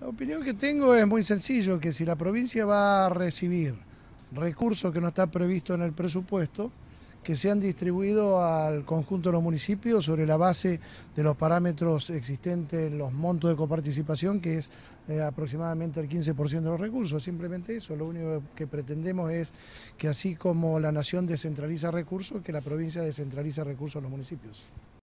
La opinión que tengo es muy sencillo, que si la provincia va a recibir recursos que no está previsto en el presupuesto, que sean distribuidos al conjunto de los municipios sobre la base de los parámetros existentes los montos de coparticipación, que es eh, aproximadamente el 15% de los recursos. Simplemente eso, lo único que pretendemos es que así como la nación descentraliza recursos, que la provincia descentraliza recursos a los municipios.